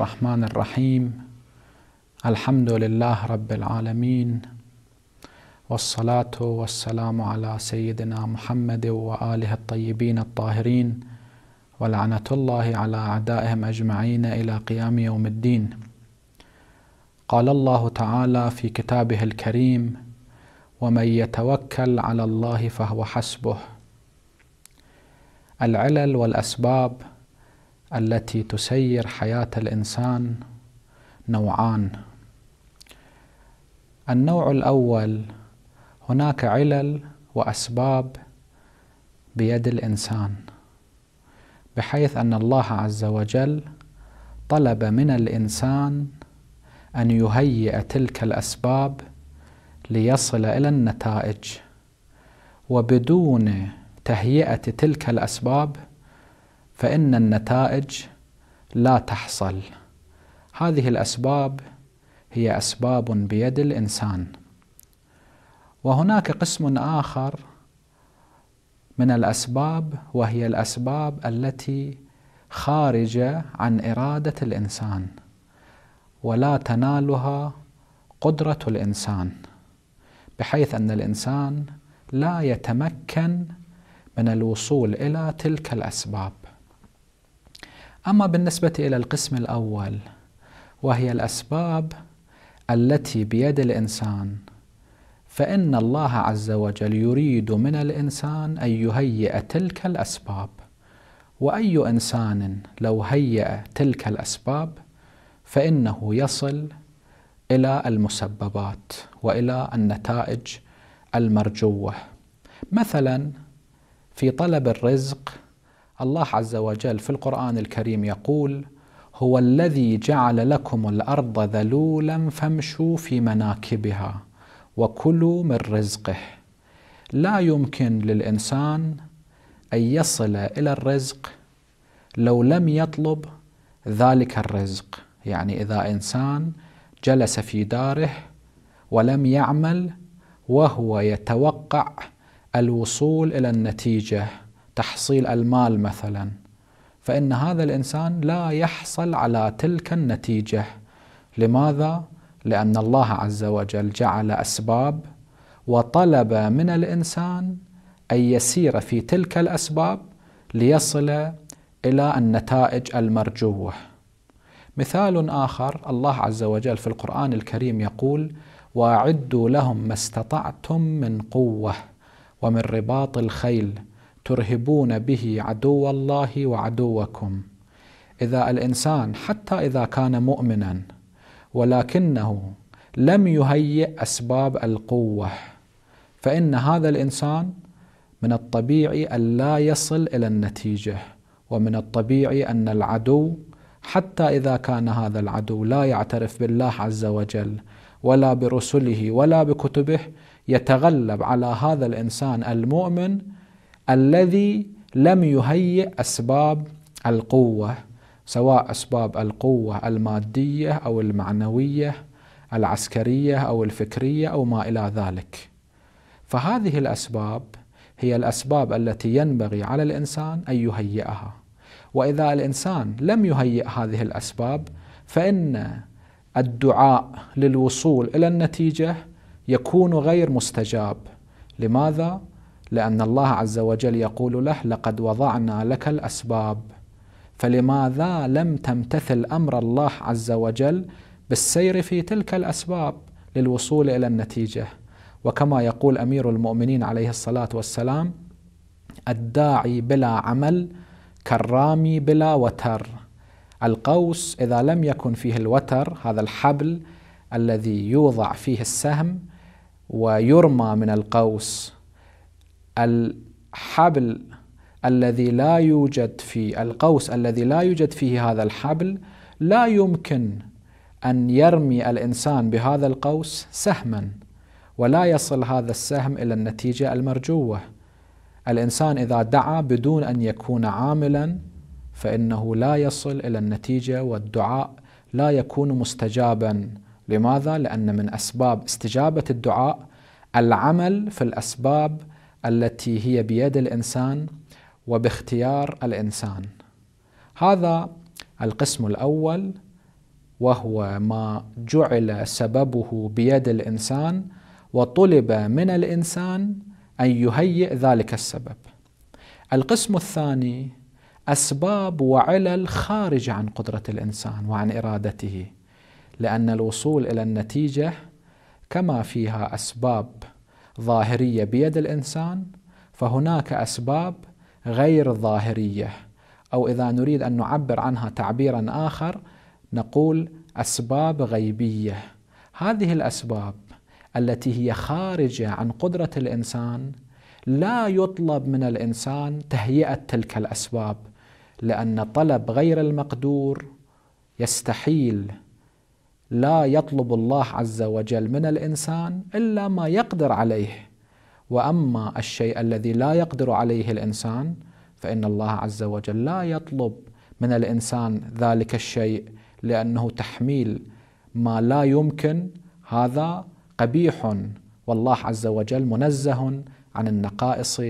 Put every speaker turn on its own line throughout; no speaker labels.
الرحمن الرحيم الحمد لله رب العالمين والصلاة والسلام على سيدنا محمد وآله الطيبين الطاهرين ولعنة الله على أعدائهم أجمعين إلى قيام يوم الدين قال الله تعالى في كتابه الكريم ومن يتوكل على الله فهو حسبه العلل والأسباب التي تسير حياة الإنسان نوعان النوع الأول هناك علل وأسباب بيد الإنسان بحيث أن الله عز وجل طلب من الإنسان أن يهيئ تلك الأسباب ليصل إلى النتائج وبدون تهيئة تلك الأسباب فإن النتائج لا تحصل هذه الأسباب هي أسباب بيد الإنسان وهناك قسم آخر من الأسباب وهي الأسباب التي خارجة عن إرادة الإنسان ولا تنالها قدرة الإنسان بحيث أن الإنسان لا يتمكن من الوصول إلى تلك الأسباب أما بالنسبة إلى القسم الأول وهي الأسباب التي بيد الإنسان فإن الله عز وجل يريد من الإنسان أن يهيئ تلك الأسباب وأي إنسان لو هيأ تلك الأسباب فإنه يصل إلى المسببات وإلى النتائج المرجوة مثلا في طلب الرزق الله عز وجل في القرآن الكريم يقول: هو الذي جعل لكم الارض ذلولا فامشوا في مناكبها وكلوا من رزقه لا يمكن للانسان ان يصل الى الرزق لو لم يطلب ذلك الرزق يعني اذا انسان جلس في داره ولم يعمل وهو يتوقع الوصول الى النتيجه تحصيل المال مثلا فإن هذا الإنسان لا يحصل على تلك النتيجة لماذا؟ لأن الله عز وجل جعل أسباب وطلب من الإنسان أن يسير في تلك الأسباب ليصل إلى النتائج المرجوة مثال آخر الله عز وجل في القرآن الكريم يقول واعدوا لهم ما استطعتم من قوه ومن رباط الخيل ترهبون به عدو الله وعدوكم اذا الانسان حتى اذا كان مؤمنا ولكنه لم يهيئ اسباب القوه فان هذا الانسان من الطبيعي ان لا يصل الى النتيجه ومن الطبيعي ان العدو حتى اذا كان هذا العدو لا يعترف بالله عز وجل ولا برسله ولا بكتبه يتغلب على هذا الانسان المؤمن الذي لم يهيئ أسباب القوة سواء أسباب القوة المادية أو المعنوية العسكرية أو الفكرية أو ما إلى ذلك فهذه الأسباب هي الأسباب التي ينبغي على الإنسان أن يهيئها وإذا الإنسان لم يهيئ هذه الأسباب فإن الدعاء للوصول إلى النتيجة يكون غير مستجاب لماذا؟ لأن الله عز وجل يقول له لقد وضعنا لك الأسباب فلماذا لم تمتثل أمر الله عز وجل بالسير في تلك الأسباب للوصول إلى النتيجة وكما يقول أمير المؤمنين عليه الصلاة والسلام الداعي بلا عمل كالرامي بلا وتر القوس إذا لم يكن فيه الوتر هذا الحبل الذي يوضع فيه السهم ويرمى من القوس الحبل الذي لا يوجد في القوس الذي لا يوجد فيه هذا الحبل لا يمكن ان يرمي الانسان بهذا القوس سهما ولا يصل هذا السهم الى النتيجه المرجوه الانسان اذا دعا بدون ان يكون عاملا فانه لا يصل الى النتيجه والدعاء لا يكون مستجابا لماذا لان من اسباب استجابه الدعاء العمل في الاسباب التي هي بيد الانسان وباختيار الانسان هذا القسم الاول وهو ما جعل سببه بيد الانسان وطلب من الانسان ان يهيئ ذلك السبب القسم الثاني اسباب وعلل خارجه عن قدره الانسان وعن ارادته لان الوصول الى النتيجه كما فيها اسباب ظاهريه بيد الانسان فهناك اسباب غير ظاهريه او اذا نريد ان نعبر عنها تعبيرا اخر نقول اسباب غيبيه هذه الاسباب التي هي خارجه عن قدره الانسان لا يطلب من الانسان تهيئه تلك الاسباب لان طلب غير المقدور يستحيل لا يطلب الله عز وجل من الانسان الا ما يقدر عليه واما الشيء الذي لا يقدر عليه الانسان فان الله عز وجل لا يطلب من الانسان ذلك الشيء لانه تحميل ما لا يمكن هذا قبيح والله عز وجل منزه عن النقائص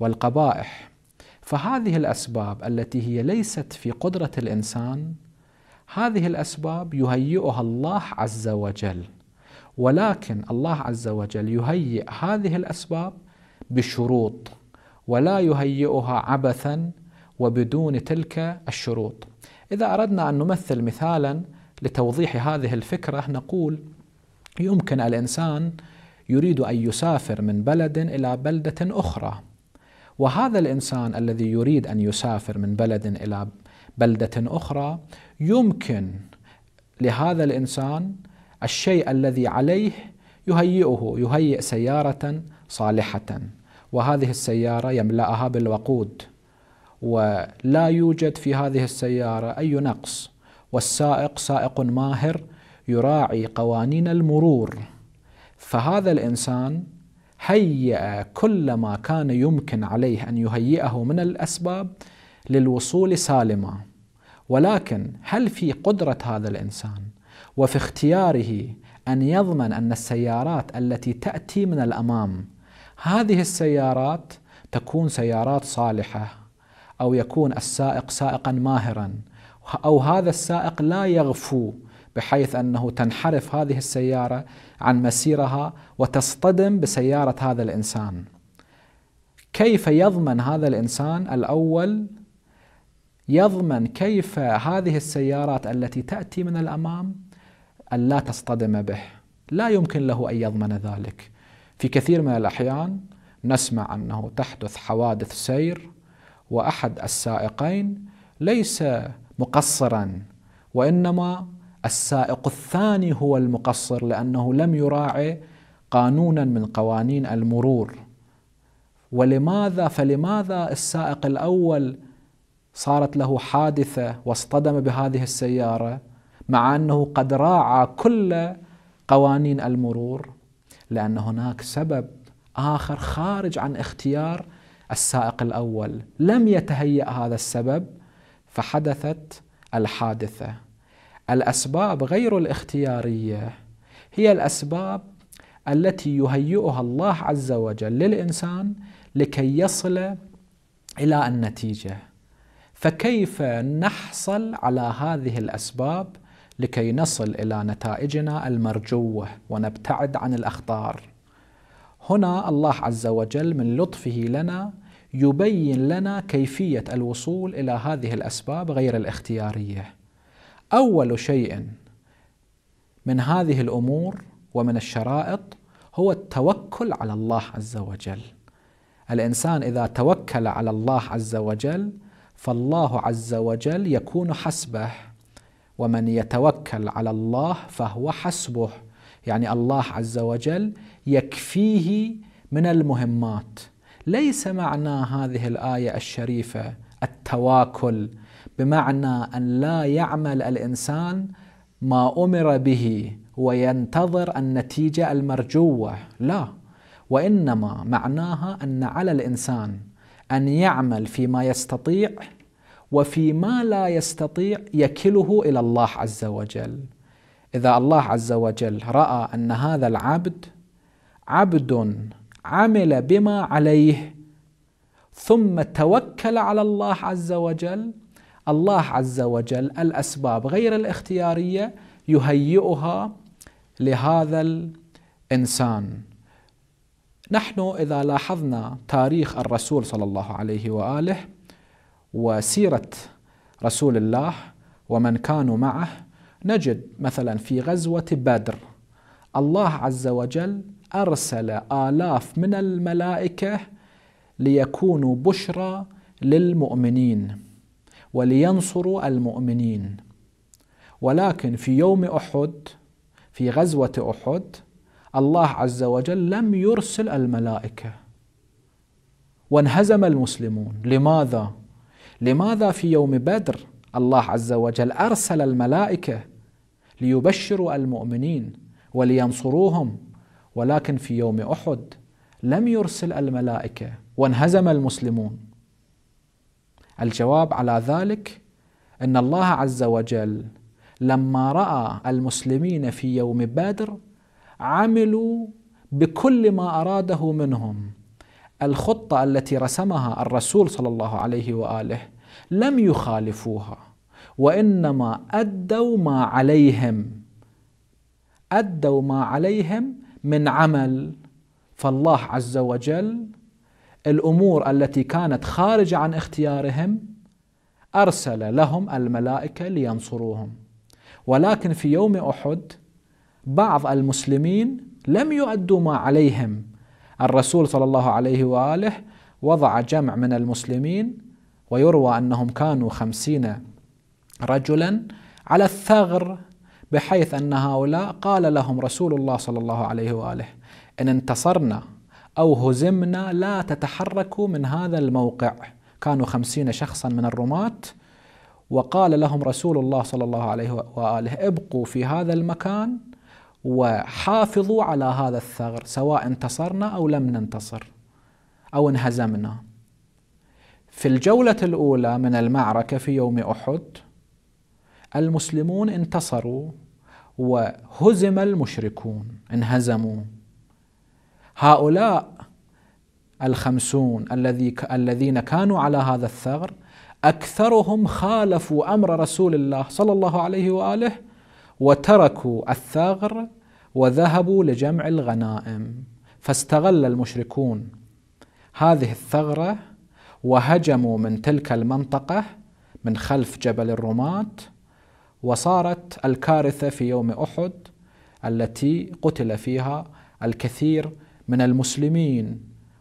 والقبائح فهذه الاسباب التي هي ليست في قدره الانسان هذه الاسباب يهيئها الله عز وجل ولكن الله عز وجل يهيئ هذه الاسباب بشروط ولا يهيئها عبثا وبدون تلك الشروط اذا اردنا ان نمثل مثالا لتوضيح هذه الفكره نقول يمكن الانسان يريد ان يسافر من بلد الى بلده اخرى وهذا الانسان الذي يريد ان يسافر من بلد الى بلدة أخرى يمكن لهذا الإنسان الشيء الذي عليه يهيئه يهيئ سيارة صالحة وهذه السيارة يملأها بالوقود ولا يوجد في هذه السيارة أي نقص والسائق سائق ماهر يراعي قوانين المرور فهذا الإنسان هيئ كل ما كان يمكن عليه أن يهيئه من الأسباب للوصول سالما ولكن هل في قدرة هذا الإنسان وفي اختياره أن يضمن أن السيارات التي تأتي من الأمام هذه السيارات تكون سيارات صالحة أو يكون السائق سائقا ماهرا أو هذا السائق لا يغفو بحيث انه تنحرف هذه السياره عن مسيرها وتصطدم بسياره هذا الانسان. كيف يضمن هذا الانسان الاول يضمن كيف هذه السيارات التي تأتي من الأمام أن لا تصطدم به لا يمكن له أن يضمن ذلك في كثير من الأحيان نسمع أنه تحدث حوادث سير وأحد السائقين ليس مقصرا وإنما السائق الثاني هو المقصر لأنه لم يراعي قانونا من قوانين المرور ولماذا فلماذا السائق الأول صارت له حادثة واصطدم بهذه السيارة مع أنه قد راعى كل قوانين المرور لأن هناك سبب آخر خارج عن اختيار السائق الأول لم يتهيأ هذا السبب فحدثت الحادثة الأسباب غير الاختيارية هي الأسباب التي يهيئها الله عز وجل للإنسان لكي يصل إلى النتيجة فكيف نحصل على هذه الاسباب لكي نصل الى نتائجنا المرجوه ونبتعد عن الاخطار هنا الله عز وجل من لطفه لنا يبين لنا كيفيه الوصول الى هذه الاسباب غير الاختياريه اول شيء من هذه الامور ومن الشرائط هو التوكل على الله عز وجل الانسان اذا توكل على الله عز وجل فالله عز وجل يكون حسبه ومن يتوكل على الله فهو حسبه يعني الله عز وجل يكفيه من المهمات ليس معنى هذه الايه الشريفه التواكل بمعنى ان لا يعمل الانسان ما امر به وينتظر النتيجه المرجوه لا وانما معناها ان على الانسان ان يعمل فيما يستطيع وفيما لا يستطيع يكله الى الله عز وجل اذا الله عز وجل راى ان هذا العبد عبد عمل بما عليه ثم توكل على الله عز وجل الله عز وجل الاسباب غير الاختياريه يهيئها لهذا الانسان نحن إذا لاحظنا تاريخ الرسول صلى الله عليه وآله وسيرة رسول الله ومن كانوا معه نجد مثلا في غزوة بدر الله عز وجل أرسل آلاف من الملائكة ليكونوا بشرى للمؤمنين ولينصروا المؤمنين ولكن في يوم أحد في غزوة أحد الله عز وجل لم يرسل الملائكة وانهزم المسلمون لماذا؟ لماذا في يوم بدر الله عز وجل أرسل الملائكة ليبشروا المؤمنين ولينصروهم ولكن في يوم أحد لم يرسل الملائكة وانهزم المسلمون الجواب على ذلك أن الله عز وجل لما رأى المسلمين في يوم بدر عملوا بكل ما اراده منهم الخطه التي رسمها الرسول صلى الله عليه واله لم يخالفوها وانما ادوا ما عليهم ادوا ما عليهم من عمل فالله عز وجل الامور التي كانت خارجه عن اختيارهم ارسل لهم الملائكه لينصروهم ولكن في يوم احد بعض المسلمين لم يؤدوا ما عليهم الرسول صلى الله عليه وآله وضع جمع من المسلمين ويروى أنهم كانوا خمسين رجلا على الثغر بحيث أن هؤلاء قال لهم رسول الله صلى الله عليه وآله إن انتصرنا أو هزمنا لا تتحركوا من هذا الموقع كانوا خمسين شخصا من الرماة وقال لهم رسول الله صلى الله عليه وآله ابقوا في هذا المكان وحافظوا على هذا الثغر سواء انتصرنا او لم ننتصر او انهزمنا. في الجوله الاولى من المعركه في يوم احد المسلمون انتصروا وهزم المشركون انهزموا. هؤلاء الخمسون الذي الذين كانوا على هذا الثغر أكثرهم خالفوا أمر رسول الله صلى الله عليه وآله وتركوا الثغر وذهبوا لجمع الغنائم فاستغل المشركون هذه الثغره وهجموا من تلك المنطقه من خلف جبل الرماه وصارت الكارثه في يوم احد التي قتل فيها الكثير من المسلمين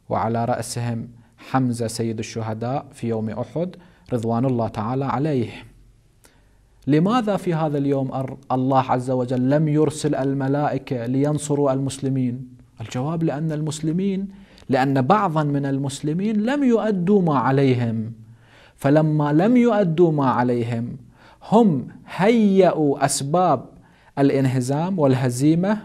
وعلى راسهم حمزه سيد الشهداء في يوم احد رضوان الله تعالى عليه لماذا في هذا اليوم الله عز وجل لم يرسل الملائكه لينصروا المسلمين؟ الجواب لان المسلمين لان بعضا من المسلمين لم يؤدوا ما عليهم فلما لم يؤدوا ما عليهم هم هيئوا اسباب الانهزام والهزيمه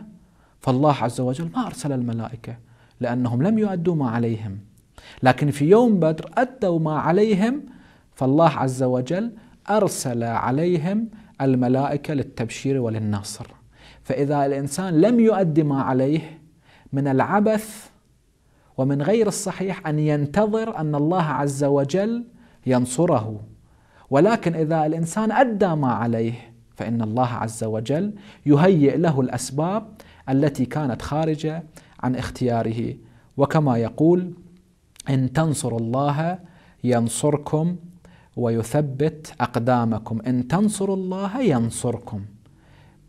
فالله عز وجل ما ارسل الملائكه لانهم لم يؤدوا ما عليهم لكن في يوم بدر ادوا ما عليهم فالله عز وجل أرسل عليهم الملائكة للتبشير وللنصر فإذا الإنسان لم يؤدي ما عليه من العبث ومن غير الصحيح أن ينتظر أن الله عز وجل ينصره ولكن إذا الإنسان أدى ما عليه فإن الله عز وجل يهيئ له الأسباب التي كانت خارجة عن اختياره وكما يقول إن تنصروا الله ينصركم ويثبت أقدامكم إن تنصروا الله ينصركم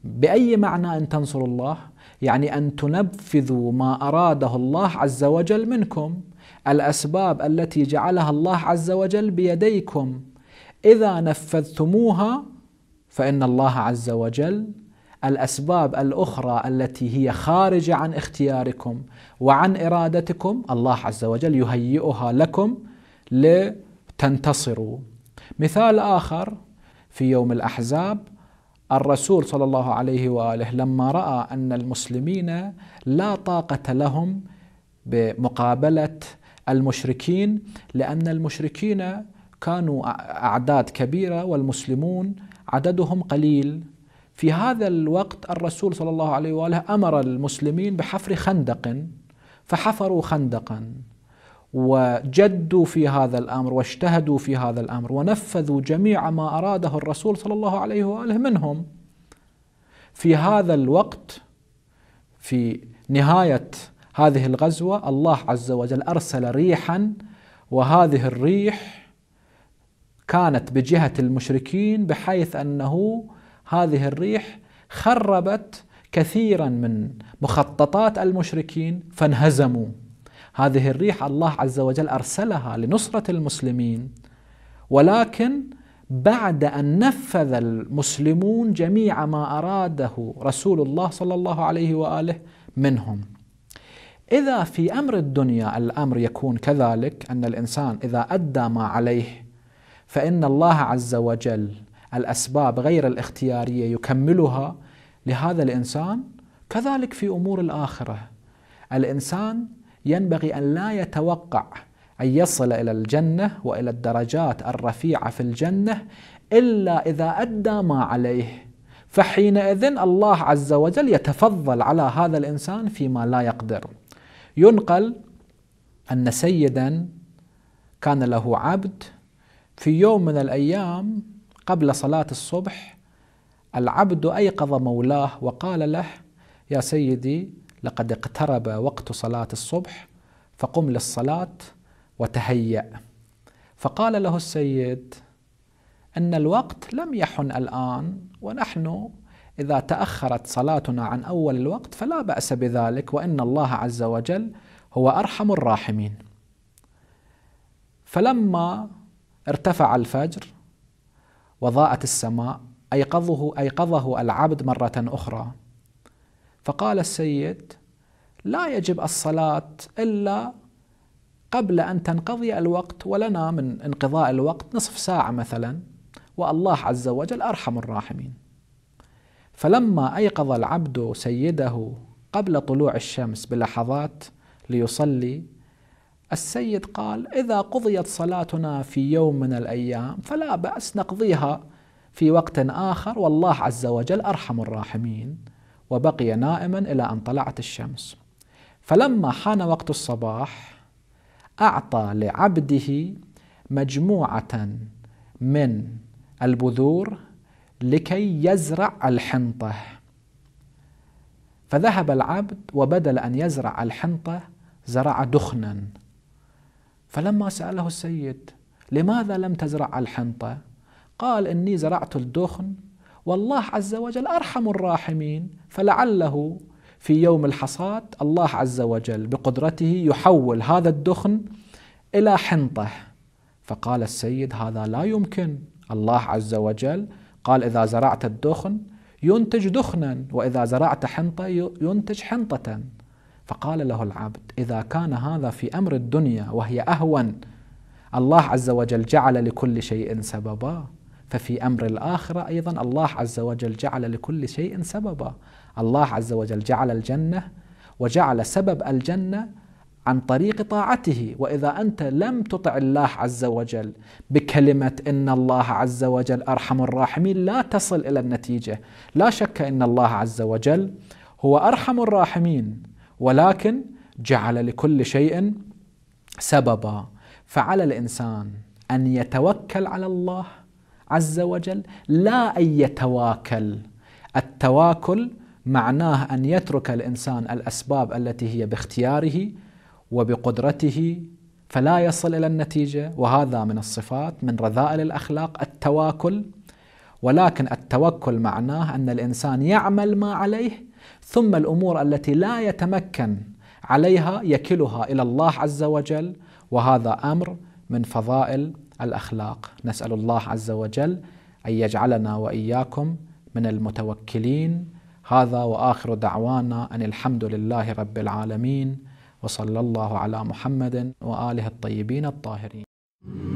بأي معنى أن تنصروا الله؟ يعني أن تنفذوا ما أراده الله عز وجل منكم الأسباب التي جعلها الله عز وجل بيديكم إذا نفذتموها فإن الله عز وجل الأسباب الأخرى التي هي خارجة عن اختياركم وعن إرادتكم الله عز وجل يهيئها لكم لتنتصروا مثال آخر في يوم الأحزاب الرسول صلى الله عليه واله لما راى ان المسلمين لا طاقه لهم بمقابله المشركين لان المشركين كانوا اعداد كبيره والمسلمون عددهم قليل في هذا الوقت الرسول صلى الله عليه واله امر المسلمين بحفر خندق فحفروا خندقا وجدوا في هذا الامر واجتهدوا في هذا الامر ونفذوا جميع ما اراده الرسول صلى الله عليه واله منهم. في هذا الوقت في نهايه هذه الغزوه الله عز وجل ارسل ريحا وهذه الريح كانت بجهه المشركين بحيث انه هذه الريح خربت كثيرا من مخططات المشركين فانهزموا هذه الريح الله عز وجل ارسلها لنصره المسلمين ولكن بعد ان نفذ المسلمون جميع ما اراده رسول الله صلى الله عليه واله منهم. اذا في امر الدنيا الامر يكون كذلك ان الانسان اذا ادى ما عليه فان الله عز وجل الاسباب غير الاختياريه يكملها لهذا الانسان كذلك في امور الاخره الانسان ينبغي أن لا يتوقع أن يصل إلى الجنة وإلى الدرجات الرفيعة في الجنة إلا إذا أدى ما عليه فحينئذ الله عز وجل يتفضل على هذا الإنسان فيما لا يقدر ينقل أن سيدا كان له عبد في يوم من الأيام قبل صلاة الصبح العبد أيقظ مولاه وقال له يا سيدي لقد اقترب وقت صلاة الصبح فقم للصلاة وتهيأ فقال له السيد أن الوقت لم يحن الآن ونحن إذا تأخرت صلاتنا عن أول الوقت فلا بأس بذلك وإن الله عز وجل هو أرحم الراحمين فلما ارتفع الفجر وضاءت السماء أيقظه أيقظه العبد مرة أخرى فقال السيد لا يجب الصلاة إلا قبل أن تنقضي الوقت ولنا من انقضاء الوقت نصف ساعة مثلا والله عز وجل أرحم الراحمين فلما أيقظ العبد سيده قبل طلوع الشمس بلحظات ليصلي السيد قال إذا قضيت صلاتنا في يوم من الأيام فلا بأس نقضيها في وقت آخر والله عز وجل أرحم الراحمين وبقي نائما إلى أن طلعت الشمس فلما حان وقت الصباح أعطى لعبده مجموعة من البذور لكي يزرع الحنطة فذهب العبد وبدل أن يزرع الحنطة زرع دخنا فلما سأله السيد لماذا لم تزرع الحنطة قال إني زرعت الدخن والله عز وجل أرحم الراحمين فلعله في يوم الحصاد الله عز وجل بقدرته يحول هذا الدخن إلى حنطة فقال السيد هذا لا يمكن الله عز وجل قال إذا زرعت الدخن ينتج دخنا وإذا زرعت حنطة ينتج حنطة فقال له العبد إذا كان هذا في أمر الدنيا وهي أهون الله عز وجل جعل لكل شيء سببا ففي امر الاخره ايضا الله عز وجل جعل لكل شيء سببا الله عز وجل جعل الجنه وجعل سبب الجنه عن طريق طاعته واذا انت لم تطع الله عز وجل بكلمه ان الله عز وجل ارحم الراحمين لا تصل الى النتيجه لا شك ان الله عز وجل هو ارحم الراحمين ولكن جعل لكل شيء سببا فعلى الانسان ان يتوكل على الله عز وجل لا ان يتواكل التواكل معناه ان يترك الانسان الاسباب التي هي باختياره وبقدرته فلا يصل الى النتيجه وهذا من الصفات من رذائل الاخلاق التواكل ولكن التوكل معناه ان الانسان يعمل ما عليه ثم الامور التي لا يتمكن عليها يكلها الى الله عز وجل وهذا امر من فضائل الاخلاق نسال الله عز وجل ان يجعلنا واياكم من المتوكلين هذا واخر دعوانا ان الحمد لله رب العالمين وصلى الله على محمد واله الطيبين الطاهرين